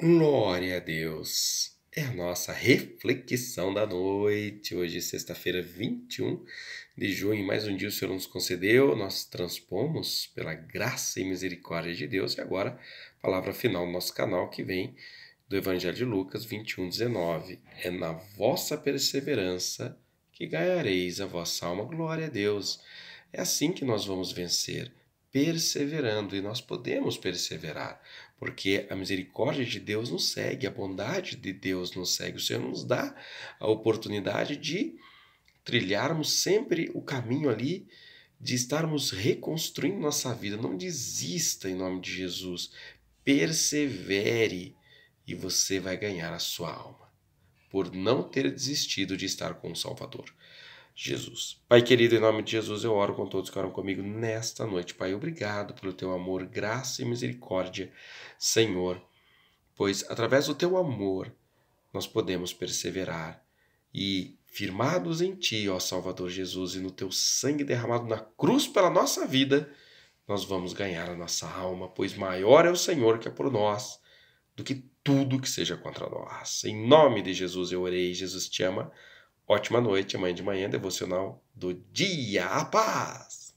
Glória a Deus! É a nossa reflexão da noite. Hoje, sexta-feira, 21 de junho, mais um dia o Senhor nos concedeu. Nós transpomos pela graça e misericórdia de Deus. E agora, palavra final do nosso canal que vem do Evangelho de Lucas 21, 19. É na vossa perseverança que ganhareis a vossa alma. Glória a Deus! É assim que nós vamos vencer, perseverando, e nós podemos perseverar, porque a misericórdia de Deus nos segue, a bondade de Deus nos segue. O Senhor nos dá a oportunidade de trilharmos sempre o caminho ali de estarmos reconstruindo nossa vida. Não desista em nome de Jesus. Persevere e você vai ganhar a sua alma por não ter desistido de estar com o Salvador. Jesus. Pai querido, em nome de Jesus, eu oro com todos que oram comigo nesta noite. Pai, obrigado pelo teu amor, graça e misericórdia, Senhor, pois através do teu amor nós podemos perseverar e firmados em ti, ó Salvador Jesus, e no teu sangue derramado na cruz pela nossa vida, nós vamos ganhar a nossa alma, pois maior é o Senhor que é por nós do que tudo que seja contra nós. Em nome de Jesus eu orei, Jesus te ama. Ótima noite, amanhã de manhã, devocional do dia. A paz!